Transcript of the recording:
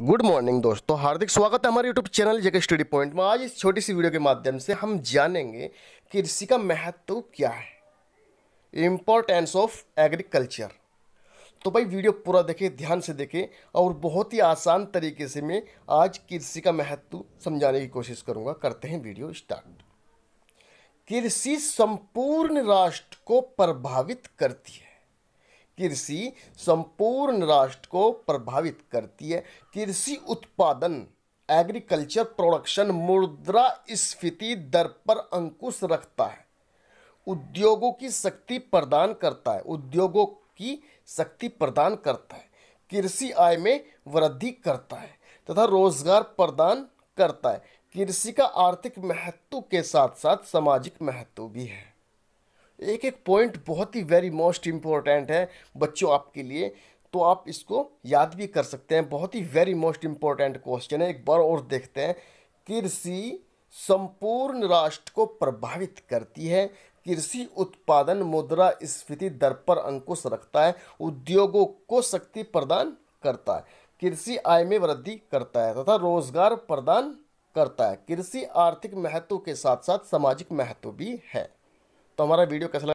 good morning दोस्तों हार्दिक स्वागत है हमारे यूट्यूब चैनल जगह स्टडी पॉइंट में आज इस छोटी सी वीडियो के माध्यम से हम जानेंगे कृषि का महत्व क्या है इम्पोर्टेंस ऑफ एग्रीकल्चर तो भाई वीडियो पूरा देखें ध्यान से देखें और बहुत ही आसान तरीके से मैं आज कृषि का महत्व समझाने की कोशिश करूँगा करते हैं वीडियो स्टार्ट कृषि संपूर्ण राष्ट्र को प्रभावित करती है कृषि संपूर्ण राष्ट्र को प्रभावित करती है कृषि उत्पादन एग्रीकल्चर प्रोडक्शन मुद्रा स्फीति दर पर अंकुश रखता है उद्योगों की शक्ति प्रदान करता है उद्योगों की शक्ति प्रदान करता है कृषि आय में वृद्धि करता है तथा रोजगार प्रदान करता है कृषि का आर्थिक महत्व के साथ साथ सामाजिक महत्व भी है एक एक पॉइंट बहुत ही वेरी मोस्ट इम्पॉर्टेंट है बच्चों आपके लिए तो आप इसको याद भी कर सकते हैं बहुत ही वेरी मोस्ट इम्पॉर्टेंट क्वेश्चन है एक बार और देखते हैं कृषि संपूर्ण राष्ट्र को प्रभावित करती है कृषि उत्पादन मुद्रा स्फीति दर पर अंकुश रखता है उद्योगों को शक्ति प्रदान करता है कृषि आय में वृद्धि करता है तथा रोजगार प्रदान करता है कृषि आर्थिक महत्व के साथ साथ सामाजिक महत्व भी है तो हमारा वीडियो कैसा लगा